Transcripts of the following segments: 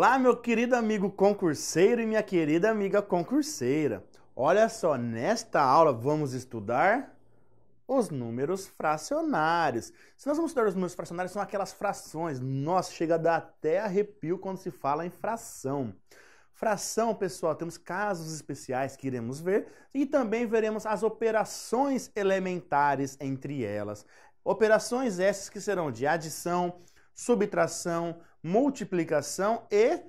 Olá, meu querido amigo concurseiro e minha querida amiga concurseira. Olha só, nesta aula vamos estudar os números fracionários. Se nós vamos estudar os números fracionários, são aquelas frações. Nossa, chega a dar até arrepio quando se fala em fração. Fração, pessoal, temos casos especiais que iremos ver e também veremos as operações elementares entre elas. Operações essas que serão de adição, subtração, multiplicação e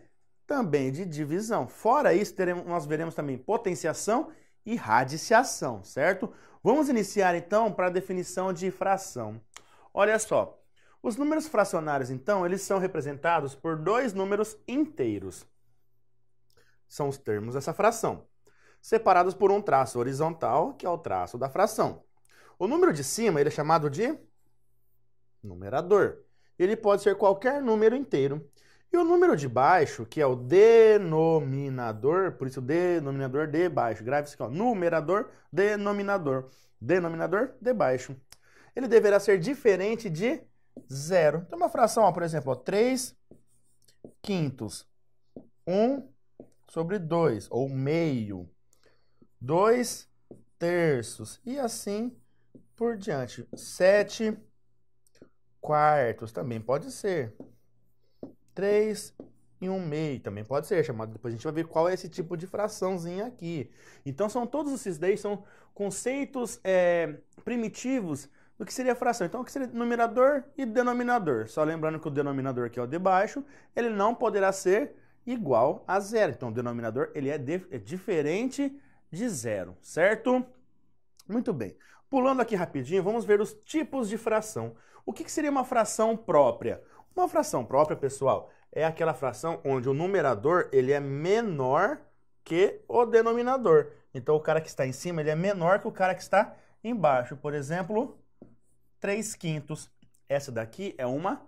também de divisão. Fora isso, teremos, nós veremos também potenciação e radiciação, certo? Vamos iniciar então para a definição de fração. Olha só, os números fracionários, então, eles são representados por dois números inteiros. São os termos dessa fração, separados por um traço horizontal, que é o traço da fração. O número de cima ele é chamado de numerador ele pode ser qualquer número inteiro. E o número de baixo, que é o denominador, por isso denominador de baixo, grave fiscal, numerador, denominador, denominador de baixo. Ele deverá ser diferente de zero. Então, uma fração, ó, por exemplo, ó, 3 quintos, 1 sobre 2, ou meio, 2 terços, e assim por diante. 7 quartos também pode ser. três e um meio também pode ser chamado. Depois a gente vai ver qual é esse tipo de fraçãozinha aqui. Então são todos esses daí são conceitos é, primitivos do que seria fração. Então o que seria numerador e denominador. Só lembrando que o denominador que é o de baixo, ele não poderá ser igual a zero. Então o denominador ele é, de, é diferente de zero, certo? Muito bem. Pulando aqui rapidinho, vamos ver os tipos de fração. O que, que seria uma fração própria? Uma fração própria, pessoal, é aquela fração onde o numerador ele é menor que o denominador. Então, o cara que está em cima ele é menor que o cara que está embaixo. Por exemplo, 3 quintos. Essa daqui é uma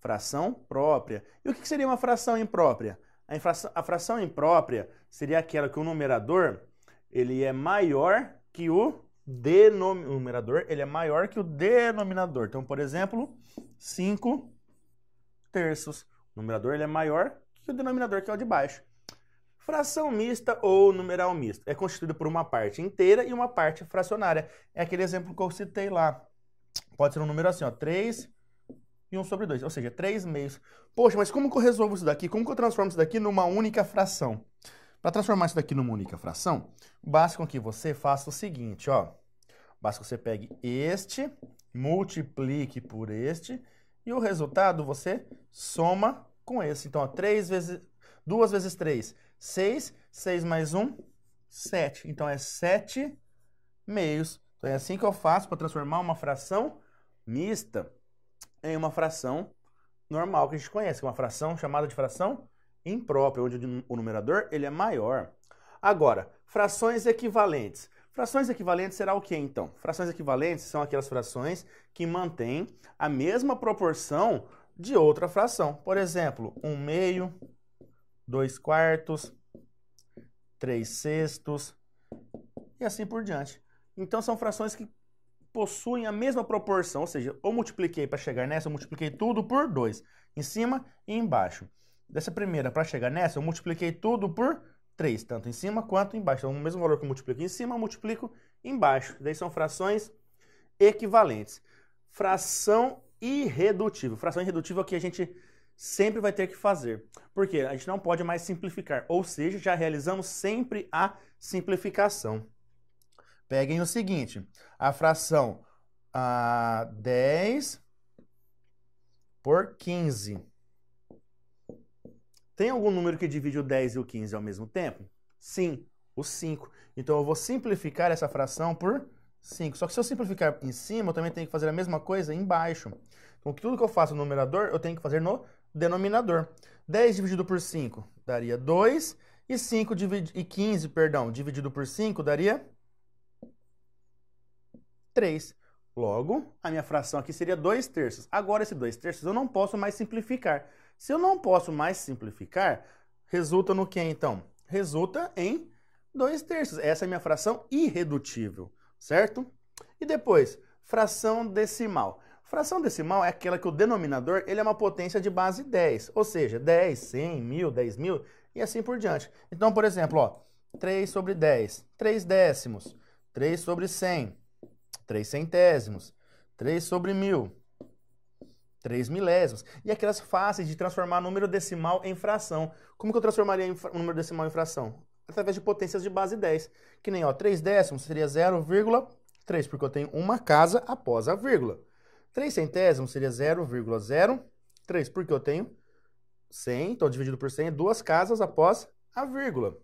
fração própria. E o que seria uma fração imprópria? A, infração, a fração imprópria seria aquela que o numerador ele é maior que o denom... o numerador ele é maior que o denominador. Então, por exemplo, 5 terços. O numerador ele é maior que o denominador, que é o de baixo. Fração mista ou numeral misto é constituído por uma parte inteira e uma parte fracionária. É aquele exemplo que eu citei lá. Pode ser um número assim, ó, 3 e 1 sobre 2, ou seja, 3 meios. Poxa, mas como que eu resolvo isso daqui? Como que eu transformo isso daqui numa única fração? Para transformar isso daqui numa única fração, basta com é que você faça o seguinte, ó. Basta que você pegue este, multiplique por este e o resultado você soma com esse. Então, ó, 3 vezes 2 vezes 3, 6, 6 mais 1, 7. Então é 7 meios. Então é assim que eu faço para transformar uma fração mista em uma fração normal que a gente conhece, é uma fração chamada de fração imprópria, onde o numerador ele é maior. Agora, frações equivalentes. Frações equivalentes será o que então? Frações equivalentes são aquelas frações que mantêm a mesma proporção de outra fração. Por exemplo, 1 um meio, 2 quartos, 3 sextos e assim por diante. Então são frações que possuem a mesma proporção, ou seja, eu multipliquei para chegar nessa, eu multipliquei tudo por 2, em cima e embaixo. Dessa primeira para chegar nessa, eu multipliquei tudo por 3, tanto em cima quanto embaixo. Então, o mesmo valor que eu multiplico em cima, eu multiplico embaixo. Daí são frações equivalentes. Fração irredutível. Fração irredutível é o que a gente sempre vai ter que fazer. Porque a gente não pode mais simplificar, ou seja, já realizamos sempre a simplificação. Peguem o seguinte, a fração a ah, 10 por 15. Tem algum número que divide o 10 e o 15 ao mesmo tempo? Sim, o 5. Então eu vou simplificar essa fração por 5. Só que se eu simplificar em cima, eu também tenho que fazer a mesma coisa embaixo. Então tudo que eu faço no numerador, eu tenho que fazer no denominador. 10 dividido por 5 daria 2. E 5 dividi... e 15, perdão, dividido por 5 daria 3. Logo, a minha fração aqui seria 2 terços. Agora, esse 2 terços eu não posso mais simplificar. Se eu não posso mais simplificar, resulta no que então? Resulta em 2 terços. Essa é minha fração irredutível, certo? E depois, fração decimal. Fração decimal é aquela que o denominador ele é uma potência de base 10, ou seja, 10, 100, 1000, 10 mil e assim por diante. Então, por exemplo, ó, 3 sobre 10, 3 décimos, 3 sobre 100, 3 centésimos, 3 sobre 1000, 3 milésimos. E aquelas fáceis de transformar número decimal em fração. Como que eu transformaria o número decimal em fração? Através de potências de base 10. Que nem ó, 3 décimos seria 0,3, porque eu tenho uma casa após a vírgula. 3 centésimos seria 0,03, porque eu tenho 100, então dividido por 100 é duas casas após a vírgula.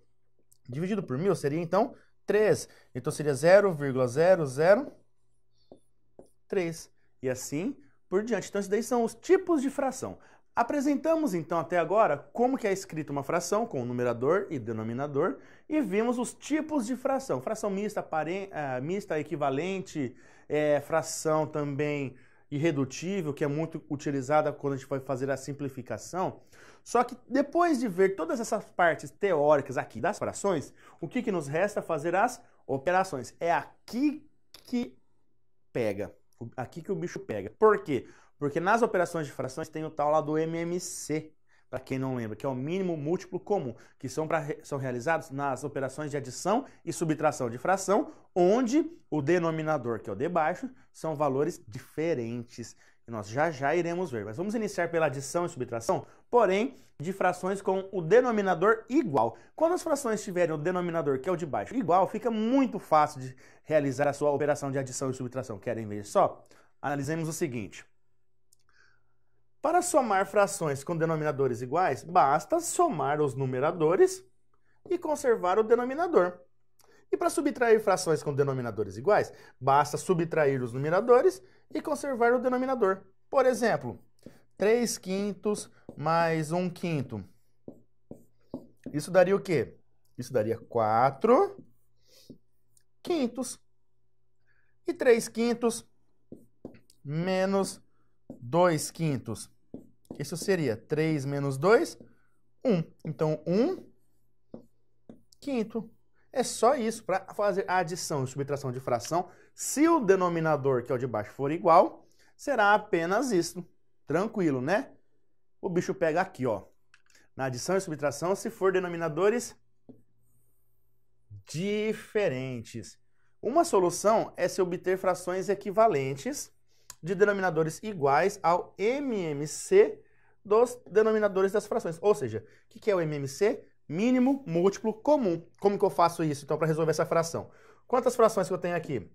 Dividido por 1.000 seria então 3. Então seria 0,003. E assim por diante. Então, esses daí são os tipos de fração. Apresentamos então até agora como que é escrita uma fração com numerador e denominador e vimos os tipos de fração. Fração mista, eh, mista equivalente, é, fração também irredutível, que é muito utilizada quando a gente vai fazer a simplificação. Só que depois de ver todas essas partes teóricas aqui das frações, o que, que nos resta fazer as operações? É aqui que pega. Aqui que o bicho pega. Por quê? Porque nas operações de frações tem o tal lá do MMC, para quem não lembra, que é o mínimo múltiplo comum, que são, pra, são realizados nas operações de adição e subtração de fração, onde o denominador, que é o de baixo, são valores diferentes. E nós já já iremos ver. Mas vamos iniciar pela adição e subtração, porém, de frações com o denominador igual. Quando as frações tiverem o denominador, que é o de baixo, igual, fica muito fácil de realizar a sua operação de adição e subtração. Querem ver só? Analisemos o seguinte. Para somar frações com denominadores iguais, basta somar os numeradores e conservar o denominador. E para subtrair frações com denominadores iguais, basta subtrair os numeradores e conservar o denominador. Por exemplo, 3 quintos mais 1 quinto. Isso daria o quê? Isso daria 4 quintos. E 3 quintos menos 2 quintos. Isso seria 3 menos 2, 1. Então, 1 quinto. É só isso, para fazer a adição e subtração de fração, se o denominador, que é o de baixo, for igual, será apenas isso. Tranquilo, né? O bicho pega aqui, ó. Na adição e subtração, se for denominadores diferentes. Uma solução é se obter frações equivalentes de denominadores iguais ao MMC dos denominadores das frações. Ou seja, o que é o MMC? mínimo múltiplo comum. Como que eu faço isso, então, para resolver essa fração? Quantas frações que eu tenho aqui?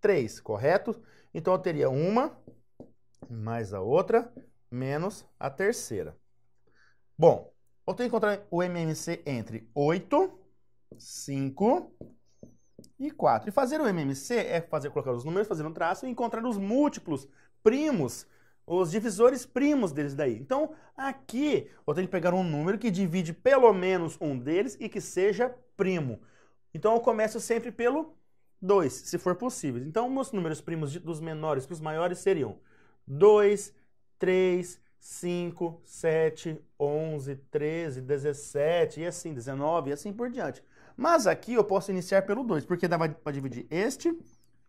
Três, correto? Então, eu teria uma mais a outra menos a terceira. Bom, eu tenho que encontrar o MMC entre 8, 5 e 4. E fazer o MMC é fazer colocar os números, fazer um traço e encontrar os múltiplos primos os divisores primos deles daí. Então, aqui eu tenho que pegar um número que divide pelo menos um deles e que seja primo. Então, eu começo sempre pelo 2, se for possível. Então, meus números primos dos menores para os maiores seriam 2, 3, 5, 7, 11, 13, 17 e assim, 19 e assim por diante. Mas aqui eu posso iniciar pelo 2, porque dá para dividir este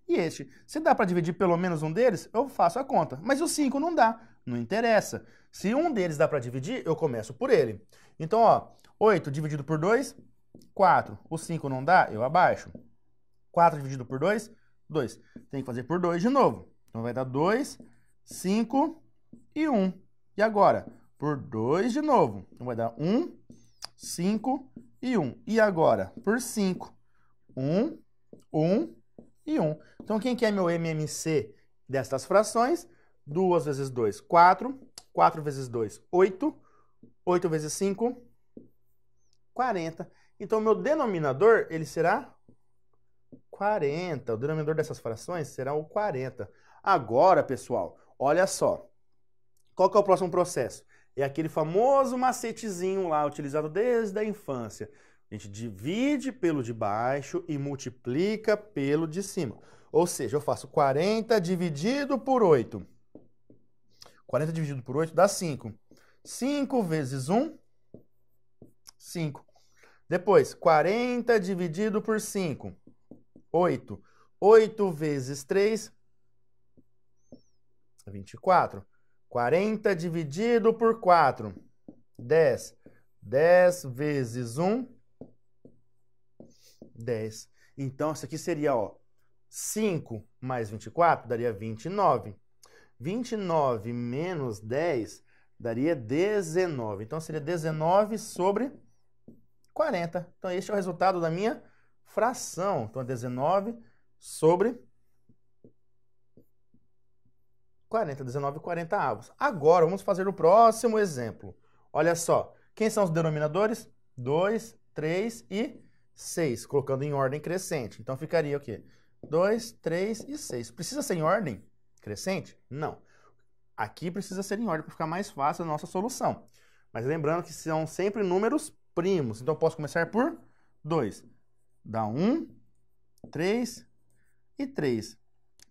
e este. Se dá para dividir pelo menos um deles, eu faço a conta. Mas o 5 não dá, não interessa. Se um deles dá para dividir, eu começo por ele. Então, ó, 8 dividido por 2, 4. O 5 não dá, eu abaixo. 4 dividido por 2, 2. Tem que fazer por 2 de novo. Então vai dar 2, 5 e 1. E agora? Por 2 de novo. Então vai dar 1, 5 e 1. E agora? Por 5. 1, 1 e 1. Então, quem que é meu MMC destas frações? 2 vezes 2, 4. 4 vezes 2, 8. 8 vezes 5, 40. Então, meu denominador, ele será 40. O denominador dessas frações será o 40. Agora, pessoal, olha só. Qual que é o próximo processo? É aquele famoso macetezinho lá, utilizado desde a infância. A gente divide pelo de baixo e multiplica pelo de cima. Ou seja, eu faço 40 dividido por 8. 40 dividido por 8 dá 5. 5 vezes 1, 5. Depois, 40 dividido por 5, 8. 8 vezes 3, 24. 40 dividido por 4, 10. 10 vezes 1, 10. Então, isso aqui seria ó, 5 mais 24 daria 29. 29 menos 10 daria 19. Então, seria 19 sobre 40. Então, este é o resultado da minha fração. Então, é 19 sobre 40. 19 e 40 avos. Agora, vamos fazer o próximo exemplo. Olha só. Quem são os denominadores? 2, 3 e 6, colocando em ordem crescente. Então ficaria o quê? 2, 3 e 6. Precisa ser em ordem crescente? Não. Aqui precisa ser em ordem para ficar mais fácil a nossa solução. Mas lembrando que são sempre números primos. Então eu posso começar por 2. Dá 1, 3 e 3.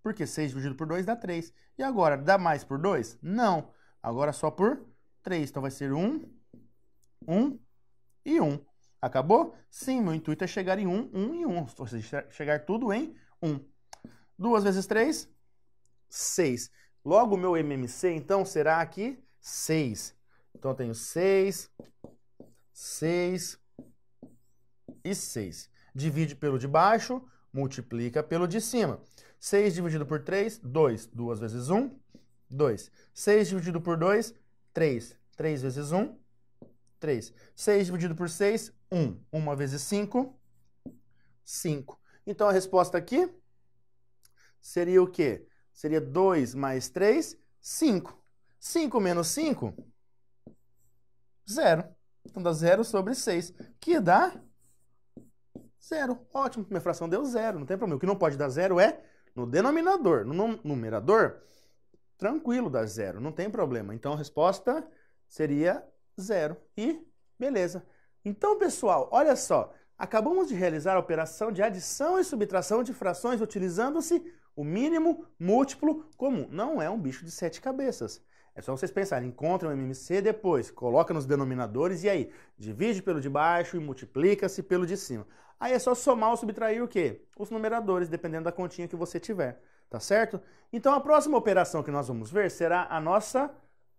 Porque 6 dividido por 2 dá 3. E agora, dá mais por 2? Não. Agora só por 3. Então vai ser 1, 1 e 1. Acabou? Sim, meu intuito é chegar em 1, 1 e 1. ou seja, chegar tudo em 1. 2 vezes 3, 6. Logo, meu MMC, então, será aqui 6. Então, eu tenho 6, 6 e 6. Divide pelo de baixo, multiplica pelo de cima. 6 dividido por 3, 2. 2 vezes 1, 2. 6 dividido por 2, 3. 3 vezes 1, 3. 6 dividido por 6, 1. 1 vezes 5, 5. Então a resposta aqui seria o quê? Seria 2 mais 3, 5. 5 menos 5, 0. Então dá 0 sobre 6, que dá 0. Ótimo, minha fração deu 0, não tem problema. O que não pode dar 0 é no denominador. No numerador, tranquilo dá 0, não tem problema. Então a resposta seria zero. E beleza. Então, pessoal, olha só. Acabamos de realizar a operação de adição e subtração de frações utilizando-se o mínimo múltiplo comum. Não é um bicho de sete cabeças. É só vocês pensarem, encontra o MMC depois, coloca nos denominadores e aí divide pelo de baixo e multiplica-se pelo de cima. Aí é só somar ou subtrair o quê? Os numeradores, dependendo da continha que você tiver, tá certo? Então a próxima operação que nós vamos ver será a nossa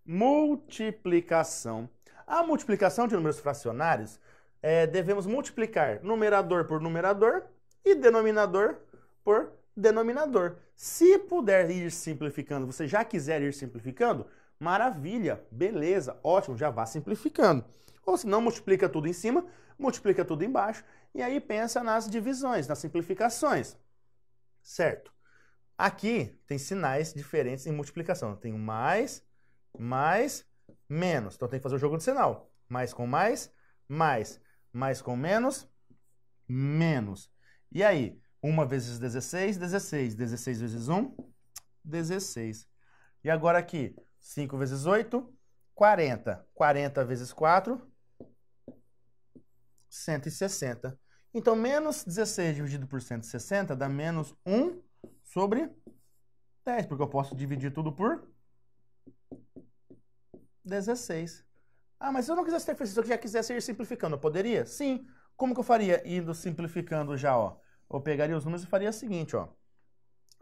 multiplicação. A multiplicação de números fracionários, é, devemos multiplicar numerador por numerador e denominador por denominador. Se puder ir simplificando, você já quiser ir simplificando, maravilha, beleza, ótimo, já vá simplificando. Ou se não, multiplica tudo em cima, multiplica tudo embaixo e aí pensa nas divisões, nas simplificações. Certo? Aqui tem sinais diferentes em multiplicação. Tem mais, mais menos. Então tem que fazer o jogo de sinal. Mais com mais, mais. Mais com menos, menos. E aí? 1 vezes 16, 16. 16 vezes 1, 16. E agora aqui, 5 vezes 8, 40. 40 vezes 4, 160. Então, menos 16 dividido por 160 dá menos 1 sobre 10, porque eu posso dividir tudo por 16. Ah, mas se eu não quisesse ter feito isso, eu já quisesse ir simplificando, eu poderia? Sim. Como que eu faria indo simplificando já, ó? Eu pegaria os números e faria o seguinte, ó.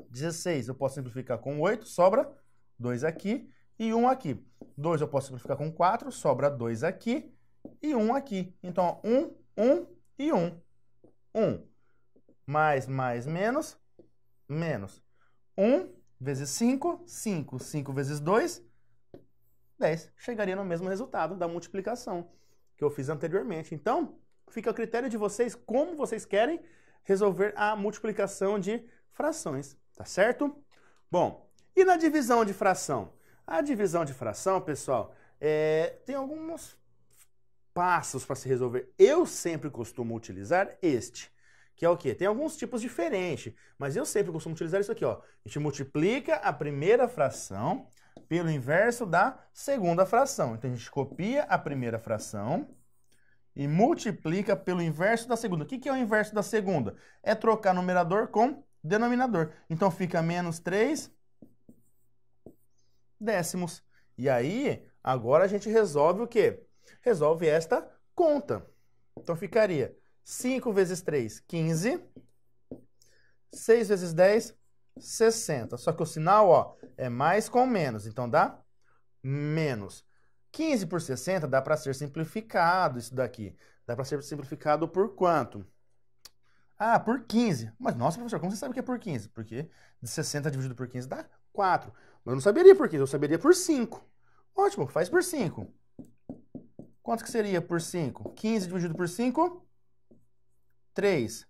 16 eu posso simplificar com 8, sobra 2 aqui e 1 aqui. 2 eu posso simplificar com 4, sobra 2 aqui e 1 aqui. Então, ó, 1, 1 e 1. 1 mais, mais, menos, menos. 1 vezes 5, 5. 5 vezes 2, 10. Chegaria no mesmo resultado da multiplicação que eu fiz anteriormente. Então, fica a critério de vocês como vocês querem resolver a multiplicação de frações, tá certo? Bom, e na divisão de fração? A divisão de fração, pessoal, é, tem alguns passos para se resolver. Eu sempre costumo utilizar este, que é o quê? Tem alguns tipos diferentes, mas eu sempre costumo utilizar isso aqui, ó. A gente multiplica a primeira fração pelo inverso da segunda fração. Então a gente copia a primeira fração e multiplica pelo inverso da segunda. O que, que é o inverso da segunda? É trocar numerador com denominador. Então fica menos 3 décimos. E aí, agora a gente resolve o quê? Resolve esta conta. Então ficaria 5 vezes 3, 15. 6 vezes 10, 15. 60. Só que o sinal ó, é mais com menos, então dá menos. 15 por 60 dá para ser simplificado isso daqui. Dá para ser simplificado por quanto? Ah, por 15. Mas, nossa, professor, como você sabe que é por 15? Porque de 60 dividido por 15 dá 4. Mas eu não saberia por 15, eu saberia por 5. Ótimo, faz por 5. Quanto que seria por 5? 15 dividido por 5? 3.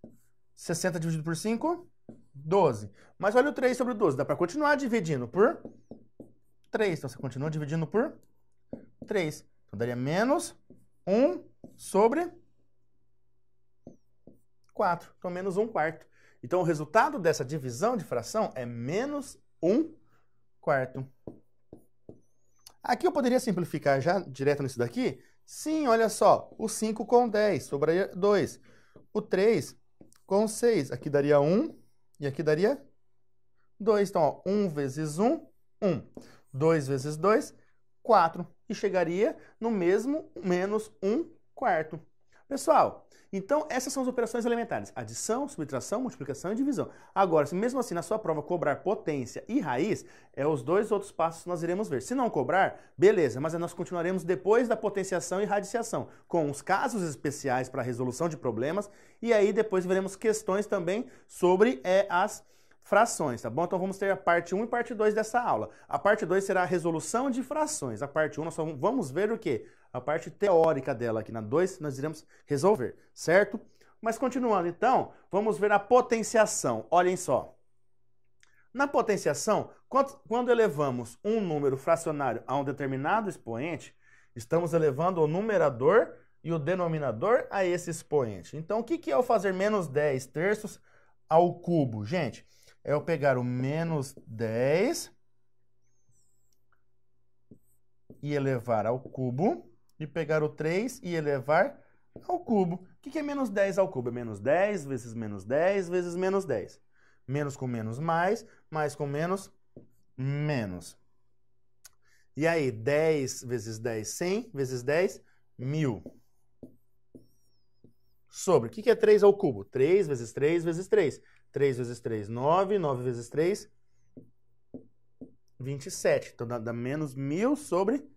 60 dividido por 5? 12. Mas olha o 3 sobre o 12. Dá para continuar dividindo por 3. Então, você continua dividindo por 3. Então, daria menos 1 sobre 4. Então, menos 1 quarto. Então, o resultado dessa divisão de fração é menos 1 quarto. Aqui eu poderia simplificar já direto nisso daqui? Sim, olha só. O 5 com 10 sobraria 2. O 3 com 6. Aqui daria 1 e aqui daria 2. Então, ó, 1 vezes 1, 1. 2 vezes 2, 4. E chegaria no mesmo menos 1 quarto. Pessoal, então essas são as operações elementares: adição, subtração, multiplicação e divisão. Agora, se mesmo assim na sua prova cobrar potência e raiz, é os dois outros passos que nós iremos ver. Se não cobrar, beleza, mas nós continuaremos depois da potenciação e radiciação, com os casos especiais para resolução de problemas, e aí depois veremos questões também sobre é, as frações, tá bom? Então vamos ter a parte 1 e parte 2 dessa aula. A parte 2 será a resolução de frações. A parte 1 nós só vamos ver o quê? A parte teórica dela aqui. Na 2 nós iremos resolver, certo? Mas continuando então, vamos ver a potenciação. Olhem só. Na potenciação, quando elevamos um número fracionário a um determinado expoente, estamos elevando o numerador e o denominador a esse expoente. Então, o que é o fazer menos 10 terços ao cubo? Gente, é eu pegar o menos 10 e elevar ao cubo, e pegar o 3 e elevar ao cubo. O que é menos 10 ao cubo? É menos 10 vezes menos 10 vezes menos 10. Menos com menos mais, mais com menos, menos. E aí, 10 vezes 10, 100, vezes 10, 1000 sobre. O que é 3 ao cubo? 3 vezes 3 vezes 3. 3 vezes 3, 9. 9 vezes 3, 27. Então dá, dá menos 1.000 sobre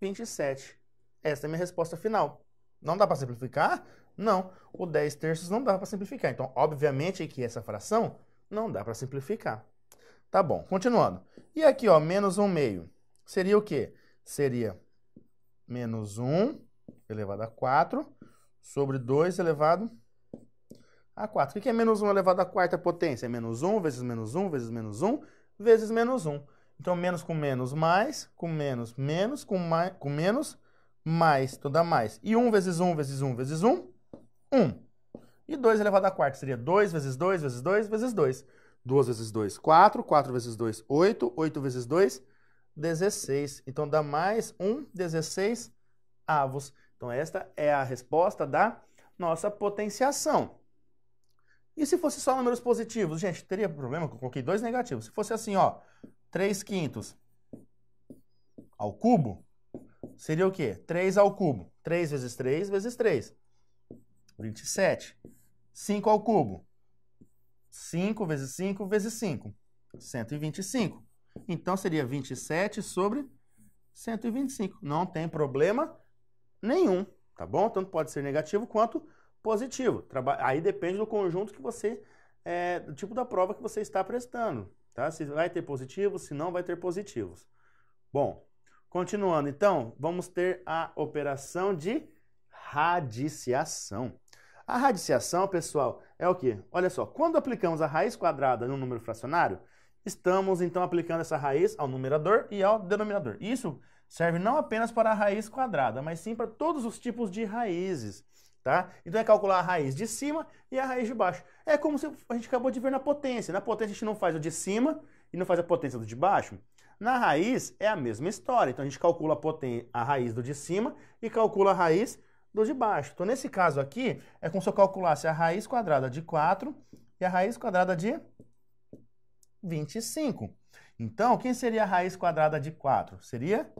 27. Essa é a minha resposta final. Não dá para simplificar? Não. O 10 terços não dá para simplificar. Então, obviamente, que essa fração não dá para simplificar. Tá bom, continuando. E aqui, ó, menos 1 meio. Seria o quê? Seria menos 1 elevado a 4 sobre 2 elevado a 4. O que é menos 1 elevado à quarta potência? É menos 1 vezes menos 1 vezes menos 1 vezes menos 1. Então, menos com menos, mais, com menos, menos, com, mais, com menos, mais, então dá mais. E 1 vezes 1 vezes 1 vezes 1, 1. E 2 elevado à quarta seria 2 vezes 2 vezes 2 vezes 2. 2 vezes 2, 4. 4 vezes 2, 8. 8 vezes 2, 16. Então dá mais 1, 16 avos. Então, esta é a resposta da nossa potenciação. E se fosse só números positivos? Gente, teria problema que eu coloquei dois negativos. Se fosse assim, ó, 3 quintos ao cubo, seria o quê? 3 ao cubo. 3 vezes 3 vezes 3. 27. 5 ao cubo. 5 vezes 5 vezes 5. 125. Então seria 27 sobre 125. Não tem problema nenhum, tá bom? Tanto pode ser negativo quanto positivo. Traba aí depende do conjunto que você, é, do tipo da prova que você está prestando, tá? Se vai ter positivos, se não vai ter positivos. Bom, continuando então, vamos ter a operação de radiciação. A radiciação, pessoal, é o que? Olha só, quando aplicamos a raiz quadrada no número fracionário, Estamos então aplicando essa raiz ao numerador e ao denominador. Isso serve não apenas para a raiz quadrada, mas sim para todos os tipos de raízes. Tá? Então é calcular a raiz de cima e a raiz de baixo. É como a gente acabou de ver na potência. Na potência a gente não faz o de cima e não faz a potência do de baixo. Na raiz é a mesma história. Então a gente calcula a, a raiz do de cima e calcula a raiz do de baixo. Então nesse caso aqui é como se eu calculasse a raiz quadrada de 4 e a raiz quadrada de 25. Então, quem seria a raiz quadrada de 4? Seria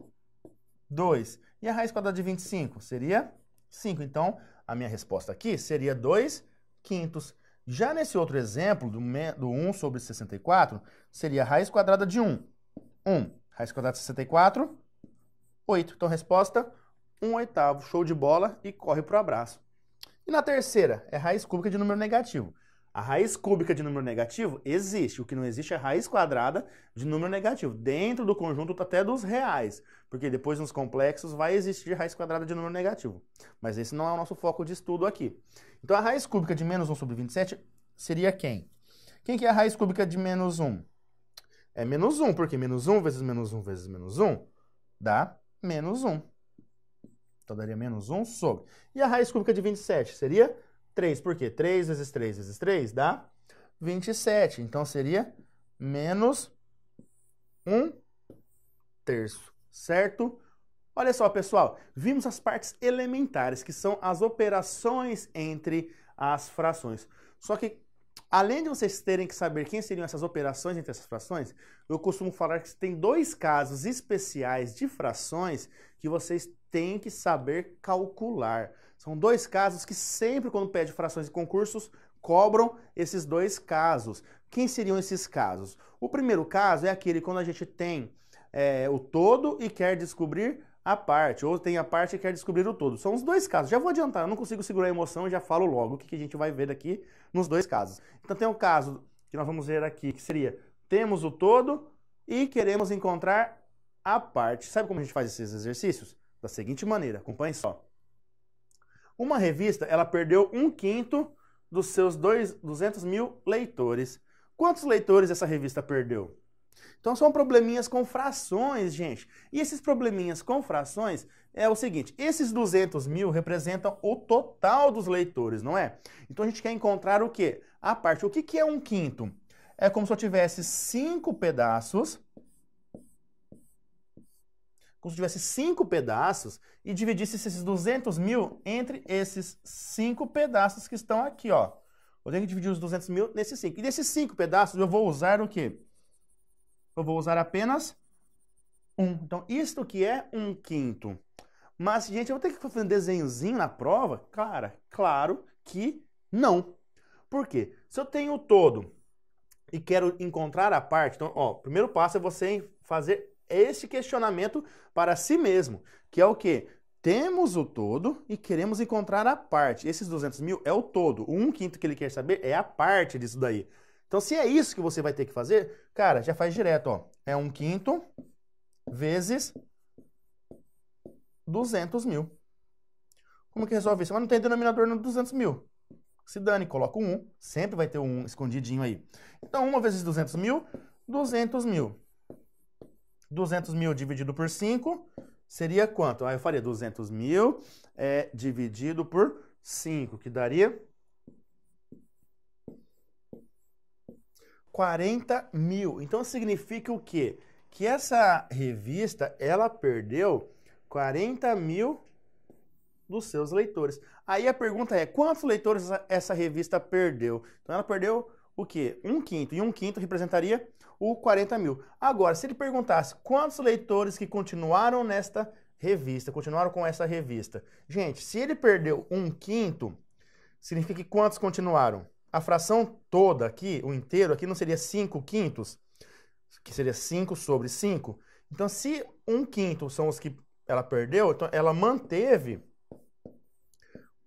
2. E a raiz quadrada de 25? Seria 5. Então, a minha resposta aqui seria 2 quintos. Já nesse outro exemplo, do, do 1 sobre 64, seria a raiz quadrada de 1. 1. Raiz quadrada de 64, 8. Então, resposta, 1 oitavo. Show de bola e corre para o abraço. E na terceira, é raiz cúbica de número negativo. A raiz cúbica de número negativo existe. O que não existe é a raiz quadrada de número negativo, dentro do conjunto tá até dos reais. Porque depois nos complexos vai existir raiz quadrada de número negativo. Mas esse não é o nosso foco de estudo aqui. Então a raiz cúbica de menos 1 sobre 27 seria quem? Quem que é a raiz cúbica de menos 1? É menos 1, porque menos 1 vezes menos 1 vezes menos 1 dá menos 1. Então daria menos 1 sobre. E a raiz cúbica de 27 seria 3, por quê? 3 vezes 3 vezes 3 dá 27. Então, seria menos 1 terço, certo? Olha só, pessoal, vimos as partes elementares, que são as operações entre as frações. Só que além de vocês terem que saber quem seriam essas operações entre essas frações, eu costumo falar que tem dois casos especiais de frações que vocês têm que saber calcular. São dois casos que sempre, quando pede frações em concursos, cobram esses dois casos. Quem seriam esses casos? O primeiro caso é aquele quando a gente tem é, o todo e quer descobrir a parte, ou tem a parte que quer descobrir o todo. São os dois casos. Já vou adiantar, eu não consigo segurar a emoção e já falo logo o que, que a gente vai ver aqui nos dois casos. Então tem o um caso que nós vamos ver aqui, que seria temos o todo e queremos encontrar a parte. Sabe como a gente faz esses exercícios? Da seguinte maneira, acompanhe só. Uma revista, ela perdeu um quinto dos seus dois, 200 mil leitores. Quantos leitores essa revista perdeu? Então são probleminhas com frações, gente. E esses probleminhas com frações é o seguinte: esses 200 mil representam o total dos leitores, não é? Então a gente quer encontrar o quê? A parte. O que, que é um quinto? É como se eu tivesse cinco pedaços. Como se tivesse cinco pedaços e dividisse esses 200 mil entre esses cinco pedaços que estão aqui, ó. Eu tenho que dividir os 200 mil nesses cinco. E desses cinco pedaços eu vou usar o quê? eu vou usar apenas 1. Um. Então, isto que é 1 um quinto. Mas, gente, eu vou ter que fazer um desenhozinho na prova? Cara, claro que não. Por quê? Se eu tenho o todo e quero encontrar a parte, então, ó, o primeiro passo é você fazer esse questionamento para si mesmo, que é o quê? Temos o todo e queremos encontrar a parte. Esses 200 mil é o todo. O um quinto que ele quer saber é a parte disso daí. Então, se é isso que você vai ter que fazer, cara, já faz direto, ó. É um quinto vezes 200 mil. Como que resolve isso? Mas não tem denominador no 200 mil. Se dane, coloca um 1. Sempre vai ter um escondidinho aí. Então, 1 vezes 200 mil, 200 mil. 200 mil dividido por 5 seria quanto? Aí ah, eu faria 200 mil é, dividido por 5, que daria 40 mil. Então significa o quê? Que essa revista ela perdeu 40 mil dos seus leitores. Aí a pergunta é: quantos leitores essa revista perdeu? Então ela perdeu o quê? Um quinto. E um quinto representaria o 40 mil. Agora, se ele perguntasse quantos leitores que continuaram nesta revista, continuaram com essa revista. Gente, se ele perdeu um quinto, significa que quantos continuaram? a fração toda aqui, o inteiro aqui, não seria 5 quintos? Que seria 5 sobre 5. Então, se um quinto são os que ela perdeu, então ela manteve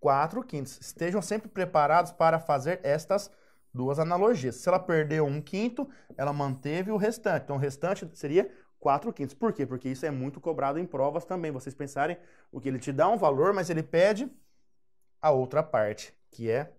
4 quintos. Estejam sempre preparados para fazer estas duas analogias. Se ela perdeu um quinto, ela manteve o restante. Então, o restante seria 4 quintos. Por quê? Porque isso é muito cobrado em provas também. Vocês pensarem o que ele te dá um valor, mas ele pede a outra parte, que é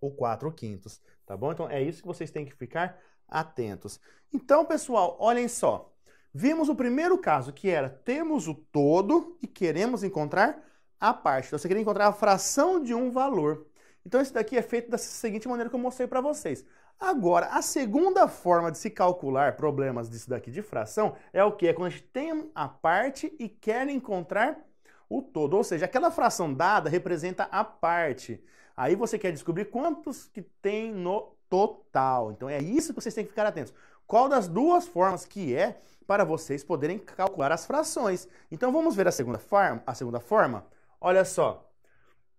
ou 4 quintos, tá bom? Então é isso que vocês têm que ficar atentos. Então, pessoal, olhem só. Vimos o primeiro caso, que era temos o todo e queremos encontrar a parte. Então, você queria encontrar a fração de um valor. Então, isso daqui é feito da seguinte maneira que eu mostrei para vocês. Agora, a segunda forma de se calcular problemas disso daqui de fração é o que? É quando a gente tem a parte e quer encontrar o todo. Ou seja, aquela fração dada representa a parte. Aí você quer descobrir quantos que tem no total. Então é isso que vocês têm que ficar atentos. Qual das duas formas que é para vocês poderem calcular as frações? Então vamos ver a segunda, forma, a segunda forma. Olha só.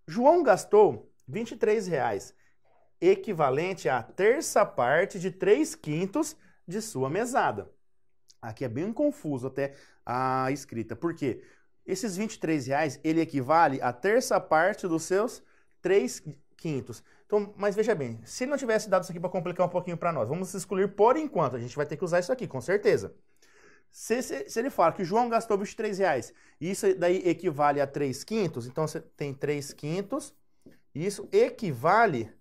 João gastou R$ 23,00, equivalente à terça parte de 3 quintos de sua mesada. Aqui é bem confuso até a escrita, porque esses R$ reais ele equivale à terça parte dos seus 3 quintos. Então, mas veja bem, se ele não tivesse dado isso aqui para complicar um pouquinho para nós, vamos excluir por enquanto, a gente vai ter que usar isso aqui, com certeza. Se, se, se ele fala que João gastou 23 reais, isso daí equivale a 3 quintos, então você tem 3 quintos, isso equivale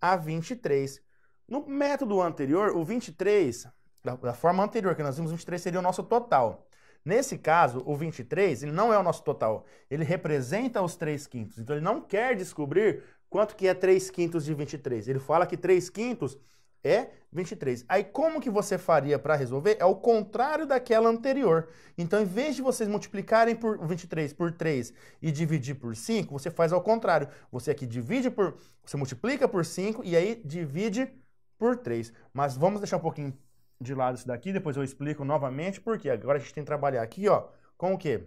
a 23. No método anterior, o 23, da, da forma anterior que nós vimos, 23 seria o nosso total. Nesse caso, o 23, ele não é o nosso total. Ele representa os 3 quintos. Então, ele não quer descobrir quanto que é 3 quintos de 23. Ele fala que 3 quintos é 23. Aí, como que você faria para resolver? É o contrário daquela anterior. Então, em vez de vocês multiplicarem por 23 por 3 e dividir por 5, você faz ao contrário. Você aqui divide por... Você multiplica por 5 e aí divide por 3. Mas vamos deixar um pouquinho de lado isso daqui, depois eu explico novamente por porque agora a gente tem que trabalhar aqui, ó, com o quê?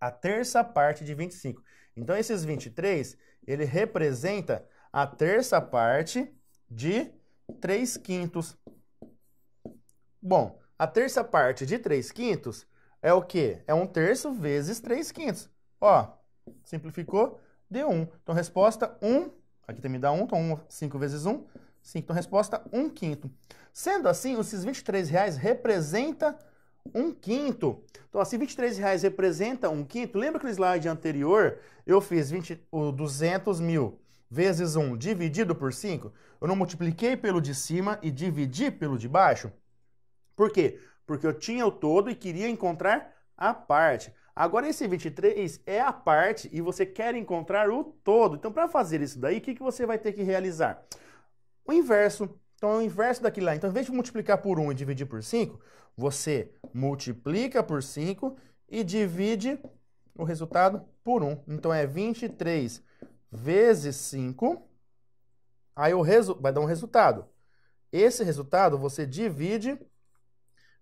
A terça parte de 25. Então esses 23, ele representa a terça parte de 3 quintos. Bom, a terça parte de 3 quintos é o quê? É um terço vezes 3 quintos. Ó, simplificou, deu 1. Então resposta 1, aqui também dá 1, então 1, 5 vezes 1, Sim, então resposta um quinto. Sendo assim, esses 23 reais representa um quinto. Então, assim, 23 reais representa um quinto. Lembra que no slide anterior eu fiz 20, o 200 mil vezes 1 dividido por 5? Eu não multipliquei pelo de cima e dividi pelo de baixo? Por quê? Porque eu tinha o todo e queria encontrar a parte. Agora, esse 23 é a parte e você quer encontrar o todo. Então, para fazer isso daí, o que, que você vai ter que realizar? o inverso. Então é o inverso daquele lá. Então, em vez de multiplicar por 1 e dividir por 5, você multiplica por 5 e divide o resultado por 1. Então é 23 vezes 5. Aí o resu vai dar um resultado. Esse resultado você divide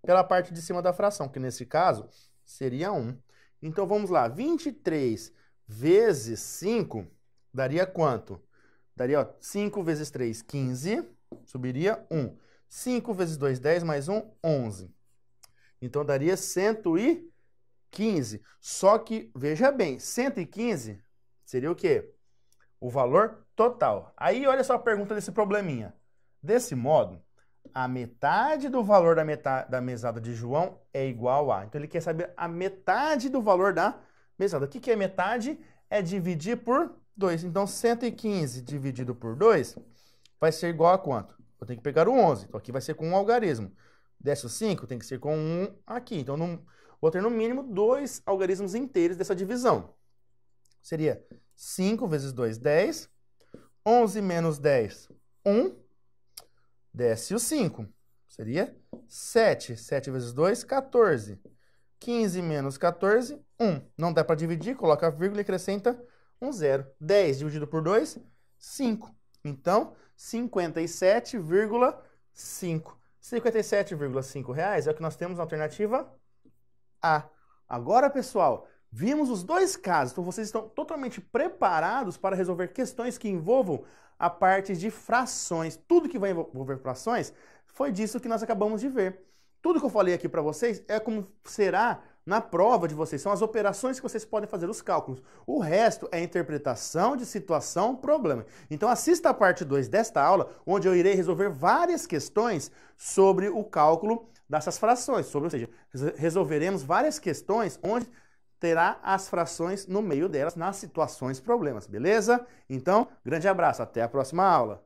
pela parte de cima da fração, que nesse caso seria 1. Então vamos lá, 23 vezes 5 daria quanto? 5. Daria, 5 vezes 3, 15. Subiria 1. 5 vezes 2, 10, mais 1, 11. Então, daria 115. Só que, veja bem, 115 seria o quê? O valor total. Aí, olha só a pergunta desse probleminha. Desse modo, a metade do valor da, metade, da mesada de João é igual a. Então, ele quer saber a metade do valor da mesada. O que, que é metade? É dividir por 2. Então, 115 dividido por 2 vai ser igual a quanto? Eu tenho que pegar o 11. Então, aqui vai ser com um algarismo. Desce o 5, tem que ser com 1 um aqui. Então, não, vou ter no mínimo dois algarismos inteiros dessa divisão. Seria 5 vezes 2, 10. 11 menos 10, 1. Desce o 5. Seria 7. 7 vezes 2, 14. 15 menos 14, 1. Não dá para dividir, coloca a vírgula e acrescenta 1 um zero. 10 dividido por 2, 5. Então, 57,5. 57,5 reais é o que nós temos na alternativa A. Agora, pessoal, vimos os dois casos, então vocês estão totalmente preparados para resolver questões que envolvam a parte de frações. Tudo que vai envolver frações foi disso que nós acabamos de ver. Tudo que eu falei aqui para vocês é como será na prova de vocês, são as operações que vocês podem fazer, os cálculos. O resto é interpretação de situação, problema. Então assista a parte 2 desta aula, onde eu irei resolver várias questões sobre o cálculo dessas frações. Sobre, ou seja, resolveremos várias questões onde terá as frações no meio delas, nas situações, problemas, beleza? Então, grande abraço, até a próxima aula.